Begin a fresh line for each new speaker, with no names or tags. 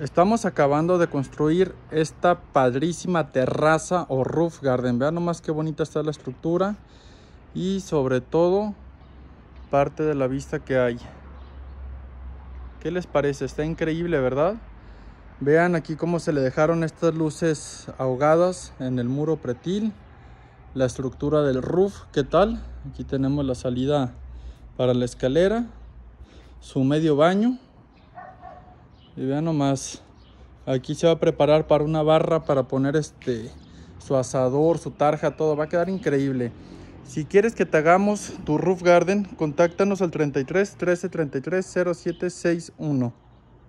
Estamos acabando de construir esta padrísima terraza o roof garden. Vean nomás qué bonita está la estructura y sobre todo parte de la vista que hay. ¿Qué les parece? Está increíble, ¿verdad? Vean aquí cómo se le dejaron estas luces ahogadas en el muro pretil. La estructura del roof, ¿qué tal? Aquí tenemos la salida para la escalera, su medio baño y vean nomás. Aquí se va a preparar para una barra para poner este su asador, su tarja, todo. Va a quedar increíble. Si quieres que te hagamos tu roof garden, contáctanos al 33 13 33 0761.